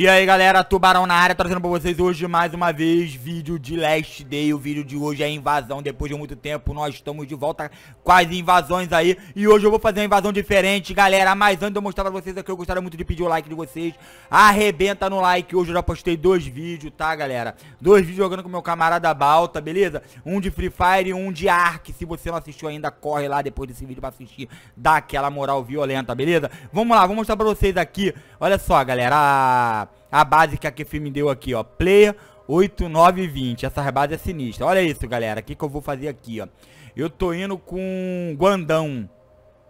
E aí galera, Tubarão na área, trazendo pra vocês hoje mais uma vez vídeo de Last Day, o vídeo de hoje é invasão, depois de muito tempo nós estamos de volta com as invasões aí E hoje eu vou fazer uma invasão diferente galera, mas antes de eu mostrar pra vocês aqui, eu gostaria muito de pedir o like de vocês Arrebenta no like, hoje eu já postei dois vídeos, tá galera? Dois vídeos jogando com meu camarada Balta, beleza? Um de Free Fire e um de Ark, se você não assistiu ainda, corre lá depois desse vídeo pra assistir Dá aquela moral violenta, beleza? Vamos lá, vou mostrar pra vocês aqui, olha só galera ah, a base que o filme deu aqui, ó. Player 8920. Essa base é sinistra. Olha isso, galera. O que, que eu vou fazer aqui, ó. Eu tô indo com Guandão.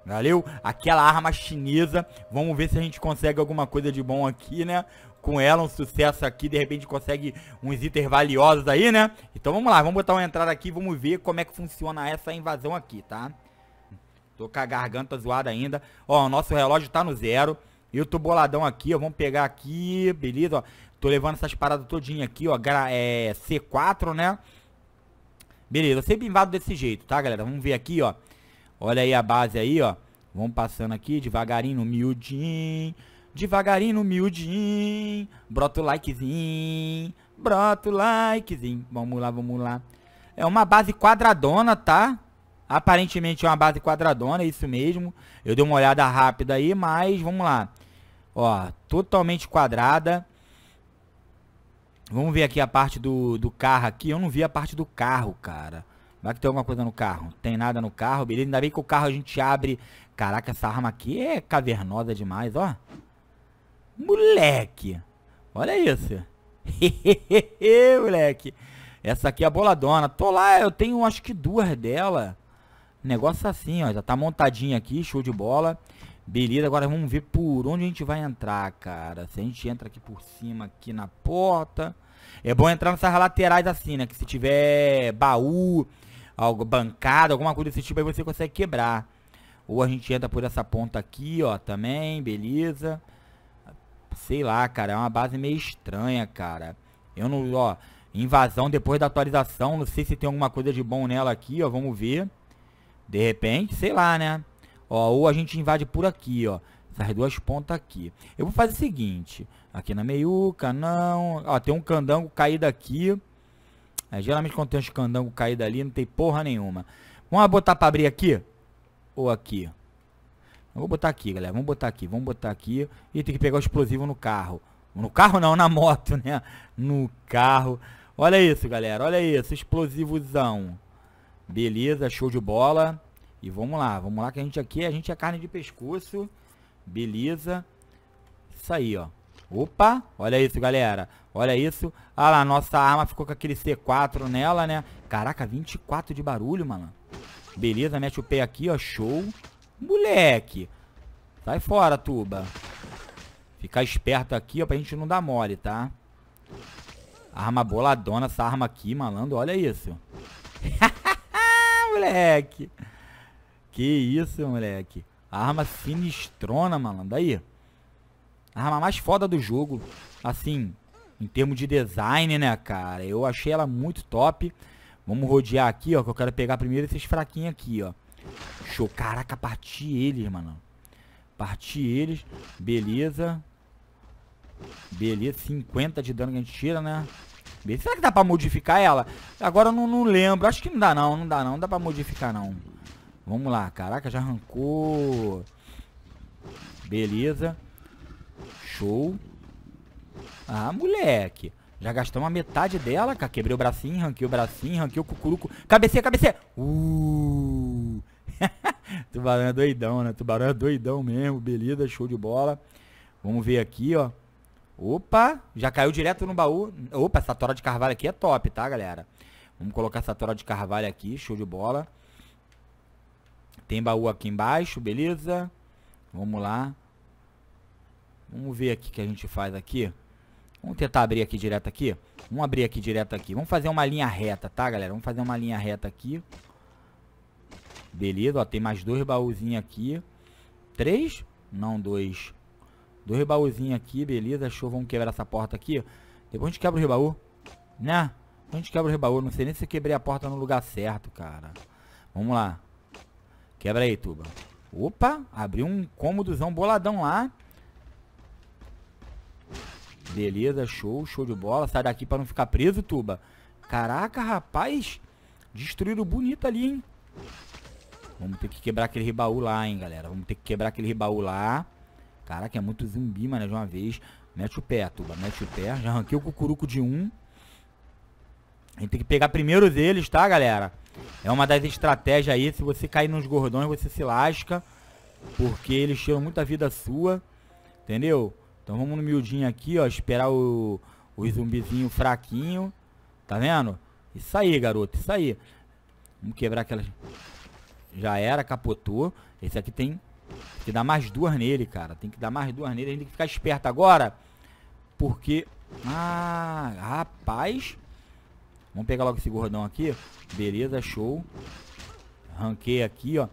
Valeu? Aquela arma chinesa. Vamos ver se a gente consegue alguma coisa de bom aqui, né? Com ela, um sucesso aqui. De repente consegue uns itens valiosos aí, né? Então vamos lá. Vamos botar uma entrada aqui. Vamos ver como é que funciona essa invasão aqui, tá? Tô com a garganta zoada ainda. Ó, o nosso relógio tá no zero. Eu tô boladão aqui, ó. Vamos pegar aqui, beleza, ó. Tô levando essas paradas todinha aqui, ó. É, C4, né? Beleza, eu sempre invado desse jeito, tá, galera? Vamos ver aqui, ó. Olha aí a base aí, ó. Vamos passando aqui, devagarinho, humildinho. Devagarinho, humildinho. Brota o likezinho. Brota o likezinho. Vamos lá, vamos lá. É uma base quadradona, tá? Aparentemente é uma base quadradona, é isso mesmo. Eu dei uma olhada rápida aí, mas vamos lá. Ó, totalmente quadrada. Vamos ver aqui a parte do, do carro aqui. Eu não vi a parte do carro, cara. Vai que tem alguma coisa no carro. Tem nada no carro, beleza. Ainda bem que o carro a gente abre. Caraca, essa arma aqui é cavernosa demais, ó. Moleque. Olha isso. moleque. Essa aqui é a boladona. Tô lá, eu tenho acho que duas dela. Negócio assim, ó. Já tá montadinha aqui, show de bola. Beleza, agora vamos ver por onde a gente vai entrar, cara. Se a gente entra aqui por cima, aqui na porta. É bom entrar nessas laterais assim, né? Que se tiver baú, algo, bancada, alguma coisa desse tipo, aí você consegue quebrar. Ou a gente entra por essa ponta aqui, ó, também, beleza. Sei lá, cara, é uma base meio estranha, cara. Eu não, ó, invasão depois da atualização, não sei se tem alguma coisa de bom nela aqui, ó, vamos ver. De repente, sei lá, né? Ó, ou a gente invade por aqui, ó. Essas duas pontas aqui. Eu vou fazer o seguinte. Aqui na meiuca, não. Ó, tem um candango caído aqui. É, geralmente quando tem uns candango caído ali, não tem porra nenhuma. Vamos botar para abrir aqui? Ou aqui? Eu vou botar aqui, galera. Vamos botar aqui, vamos botar aqui. E tem que pegar o explosivo no carro. No carro não, na moto, né? No carro. Olha isso, galera. Olha isso. Explosivozão. Beleza, show de bola. E vamos lá, vamos lá que a gente aqui, a gente é carne de pescoço. Beleza. Isso aí, ó. Opa, olha isso, galera. Olha isso. Ah lá, nossa arma ficou com aquele C4 nela, né? Caraca, 24 de barulho, mano. Beleza, mete o pé aqui, ó. Show. Moleque. Sai fora, tuba. Ficar esperto aqui, ó, pra gente não dar mole, tá? Arma boladona essa arma aqui, malandro. Olha isso. Moleque. Que isso, moleque. arma sinistrona, malandro. Aí. A arma mais foda do jogo. Assim, em termos de design, né, cara? Eu achei ela muito top. Vamos rodear aqui, ó, que eu quero pegar primeiro esses fraquinhos aqui, ó. Show. Caraca, parti eles, mano. Parti eles. Beleza. Beleza, 50 de dano que a gente tira, né? Será que dá pra modificar ela? Agora eu não, não lembro. Acho que não dá não, não dá não. Não dá pra modificar não. Vamos lá, caraca, já arrancou. Beleza. Show. Ah, moleque. Já gastamos a metade dela, cara. Quebrei o bracinho, ranquei o bracinho, ranquei o cucuruco. Cabeceia, cabeceia. Uh. Tubarão é doidão, né? Tubarão é doidão mesmo. Beleza, show de bola. Vamos ver aqui, ó. Opa, já caiu direto no baú. Opa, essa tora de carvalho aqui é top, tá, galera? Vamos colocar essa tora de carvalho aqui, show de bola. Tem baú aqui embaixo, beleza? Vamos lá. Vamos ver aqui o que a gente faz aqui. Vamos tentar abrir aqui direto aqui. Vamos abrir aqui direto aqui. Vamos fazer uma linha reta, tá, galera? Vamos fazer uma linha reta aqui. Beleza, ó, tem mais dois baúzinhos aqui. Três? Não, dois. Dois baúzinhos aqui, beleza. Show, vamos quebrar essa porta aqui. Depois a gente quebra o baú, né? Depois a gente quebra o baú. Não sei nem se eu quebrei a porta no lugar certo, cara. Vamos lá. Quebra aí, Tuba. Opa, abriu um cômodozão boladão lá. Beleza, show, show de bola. Sai daqui pra não ficar preso, Tuba. Caraca, rapaz. Destruíram bonito ali, hein. Vamos ter que quebrar aquele ribaú lá, hein, galera. Vamos ter que quebrar aquele ribaú lá. Caraca, é muito zumbi, mano, de uma vez. Mete o pé, Tuba, mete o pé. Já arranquei o cucuruco de um. A gente tem que pegar primeiro deles, tá, galera? É uma das estratégias aí. Se você cair nos gordões, você se lasca. Porque eles tiram muita vida sua. Entendeu? Então vamos no miudinho aqui, ó. Esperar o, o zumbizinho fraquinho. Tá vendo? Isso aí, garoto. Isso aí. Vamos quebrar aquelas... Já era, capotou. Esse aqui tem que dar mais duas nele, cara. Tem que dar mais duas nele. A gente tem que ficar esperto agora. Porque... Ah, rapaz... Vamos pegar logo esse gordão aqui. Beleza, show. Ranquei aqui, ó.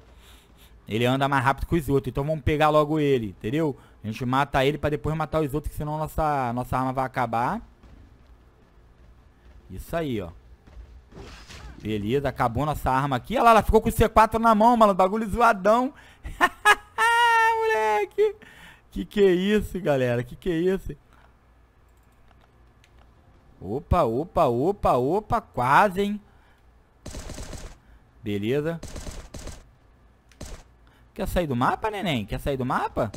Ele anda mais rápido que os outros. Então vamos pegar logo ele, entendeu? A gente mata ele pra depois matar os outros, senão nossa, nossa arma vai acabar. Isso aí, ó. Beleza, acabou nossa arma aqui. Olha lá, ela ficou com o C4 na mão, mano. Bagulho zoadão. Moleque. Que que é isso, galera? Que que é isso? Opa, opa, opa, opa, quase, hein? Beleza. Quer sair do mapa, neném? Quer sair do mapa?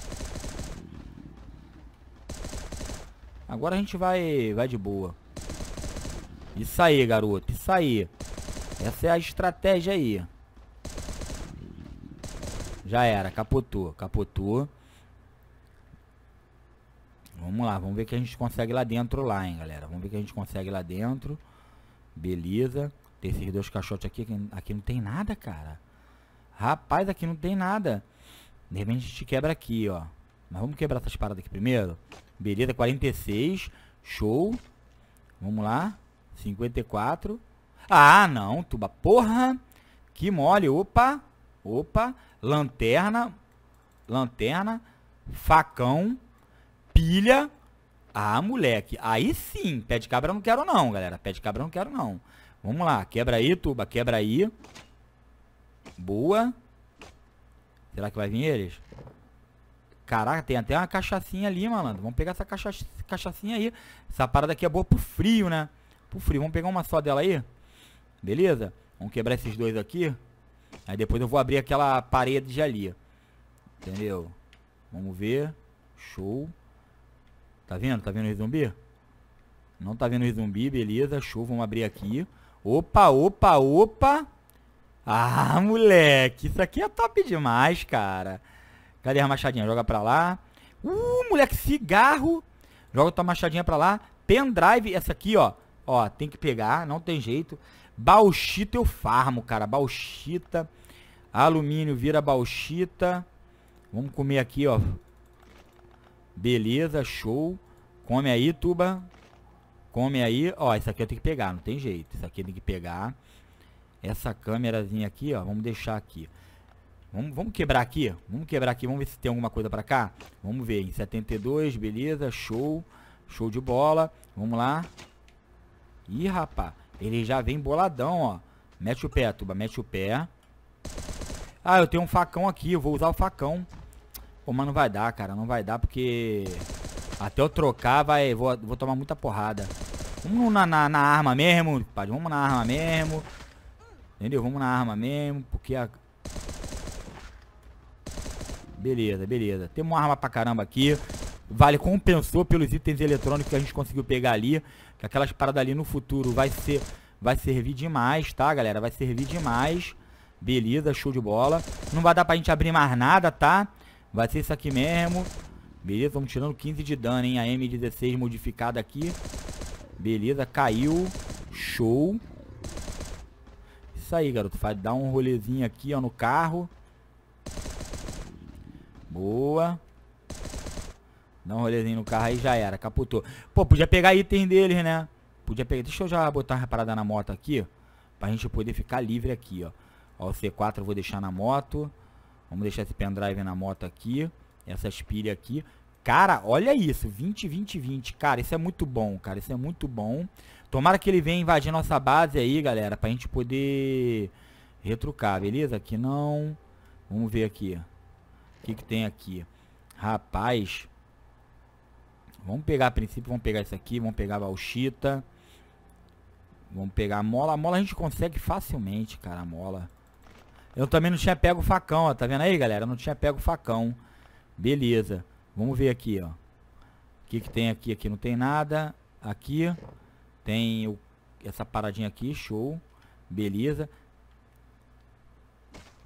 Agora a gente vai, vai de boa. Isso aí, garoto. Isso aí. Essa é a estratégia aí. Já era. Capotou. Capotou. Vamos lá, vamos ver o que a gente consegue lá dentro lá, hein, galera. Vamos ver o que a gente consegue lá dentro. Beleza. Tem esses dois caixotes aqui. Aqui não tem nada, cara. Rapaz, aqui não tem nada. De repente a gente quebra aqui, ó. Mas vamos quebrar essas paradas aqui primeiro. Beleza, 46. Show. Vamos lá. 54. Ah, não, tuba. Porra. Que mole. Opa. Opa. Lanterna. Lanterna. Facão pilha. Ah, moleque. Aí sim, pé de cabra não quero não, galera. Pé de cabra não quero não. Vamos lá. Quebra aí, tuba. Quebra aí. Boa. Será que vai vir eles? Caraca, tem até uma cachaçinha ali, malandro. Vamos pegar essa cacha cachaçinha aí. Essa parada aqui é boa pro frio, né? Pro frio. Vamos pegar uma só dela aí? Beleza? Vamos quebrar esses dois aqui. Aí depois eu vou abrir aquela parede de ali. Entendeu? Vamos ver. Show. Tá vendo? Tá vendo o zumbi? Não tá vendo o zumbi, beleza. Show, vamos abrir aqui. Opa, opa, opa. Ah, moleque, isso aqui é top demais, cara. Cadê a machadinha? Joga pra lá. Uh, moleque, cigarro. Joga tua machadinha pra lá. Pendrive, essa aqui, ó. Ó, tem que pegar, não tem jeito. Bauxita eu farmo, cara. Bauxita. Alumínio vira bauxita. Vamos comer aqui, ó. Beleza, show. Come aí, tuba. Come aí. Ó, isso aqui eu tenho que pegar, não tem jeito. Isso aqui eu tenho que pegar. Essa câmerazinha aqui, ó, vamos deixar aqui. Vamos, vamos quebrar aqui, vamos quebrar aqui, vamos ver se tem alguma coisa pra cá. Vamos ver, em 72, beleza, show. Show de bola, vamos lá. Ih, rapá, ele já vem boladão, ó. Mete o pé, tuba, mete o pé. Ah, eu tenho um facão aqui, eu vou usar o facão. Pô, mas não vai dar, cara. Não vai dar porque... Até eu trocar, vai... Vou, vou tomar muita porrada. Vamos na, na, na arma mesmo, pai Vamos na arma mesmo. Entendeu? Vamos na arma mesmo, porque a... Beleza, beleza. Temos uma arma pra caramba aqui. Vale compensou pelos itens eletrônicos que a gente conseguiu pegar ali. Que aquelas paradas ali no futuro vai ser... Vai servir demais, tá, galera? Vai servir demais. Beleza, show de bola. Não vai dar pra gente abrir mais nada, tá? Vai ser isso aqui mesmo. Beleza, vamos tirando 15 de dano, hein? A M16 modificada aqui. Beleza, caiu. Show. Isso aí, garoto. Vai dar um rolezinho aqui, ó, no carro. Boa. Dá um rolezinho no carro aí já era, caputou. Pô, podia pegar item deles, né? Podia pegar. Deixa eu já botar uma parada na moto aqui. Pra gente poder ficar livre aqui, ó. Ó, o C4 eu vou deixar na moto. Vamos deixar esse pendrive na moto aqui. essa pilhas aqui. Cara, olha isso. 20, 20, 20. Cara, isso é muito bom, cara. Isso é muito bom. Tomara que ele venha invadir nossa base aí, galera. Pra gente poder retrucar, beleza? Aqui não. Vamos ver aqui. O que, que tem aqui? Rapaz. Vamos pegar a princípio. Vamos pegar isso aqui. Vamos pegar a bauxita. Vamos pegar a mola. A mola a gente consegue facilmente, cara. A mola. Eu também não tinha pego o facão, ó. Tá vendo aí, galera? Eu não tinha pego o facão. Beleza. Vamos ver aqui, ó. O que, que tem aqui? Aqui não tem nada. Aqui tem o, essa paradinha aqui. Show. Beleza.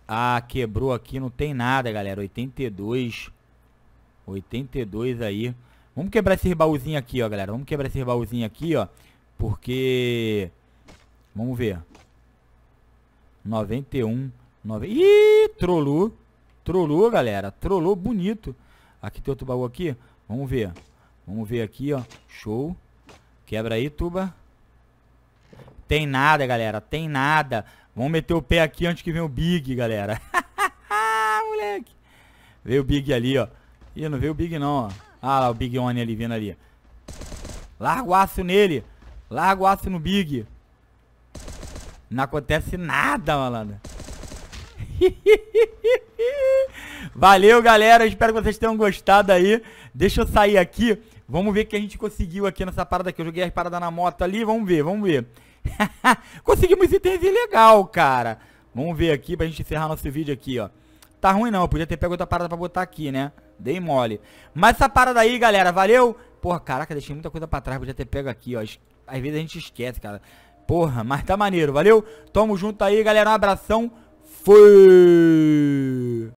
Ah, quebrou aqui. Não tem nada, galera. 82. 82 aí. Vamos quebrar esse baúzinho aqui, ó, galera. Vamos quebrar esse baúzinho aqui, ó. Porque... Vamos ver. 91. 9. Ih, trollou. Trollou, galera. Trollou bonito. Aqui tem outro baú aqui. Vamos ver. Vamos ver aqui, ó. Show. Quebra aí, tuba. Tem nada, galera. Tem nada. Vamos meter o pé aqui antes que venha o Big, galera. Moleque. Veio o Big ali, ó. Ih, não veio o Big não, ó. Ah lá, o Big One ali, vindo ali. Larga o aço nele. Larga o aço no Big. Não acontece nada, malandro. Valeu, galera. Espero que vocês tenham gostado aí. Deixa eu sair aqui. Vamos ver o que a gente conseguiu aqui nessa parada aqui. Eu joguei a parada na moto ali. Vamos ver, vamos ver. Conseguimos itens legal, cara. Vamos ver aqui pra gente encerrar nosso vídeo aqui, ó. Tá ruim não, eu podia ter pego outra parada pra botar aqui, né? Dei mole. Mas essa parada aí, galera, valeu? Porra, caraca, deixei muita coisa pra trás, podia ter pego aqui, ó. Às vezes a gente esquece, cara. Porra, mas tá maneiro, valeu? Tamo junto aí, galera. Um abração. Fui!